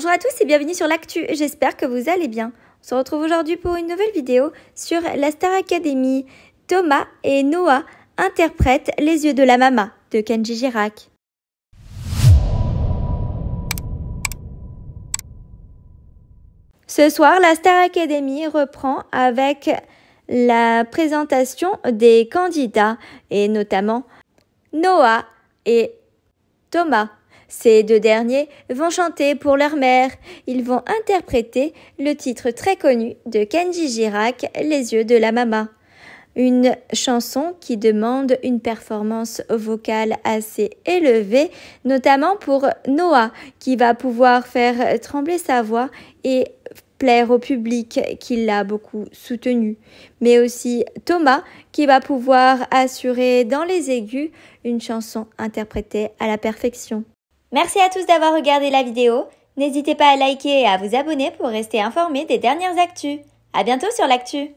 Bonjour à tous et bienvenue sur l'actu, j'espère que vous allez bien. On se retrouve aujourd'hui pour une nouvelle vidéo sur la Star Academy. Thomas et Noah interprètent Les yeux de la mama de Kenji Girac. Ce soir, la Star Academy reprend avec la présentation des candidats et notamment Noah et Thomas. Ces deux derniers vont chanter pour leur mère. Ils vont interpréter le titre très connu de Kenji Girac, Les yeux de la mama. Une chanson qui demande une performance vocale assez élevée, notamment pour Noah, qui va pouvoir faire trembler sa voix et plaire au public qui l'a beaucoup soutenu, mais aussi Thomas qui va pouvoir assurer dans les aigus une chanson interprétée à la perfection. Merci à tous d'avoir regardé la vidéo. N'hésitez pas à liker et à vous abonner pour rester informé des dernières actus. À bientôt sur l'actu.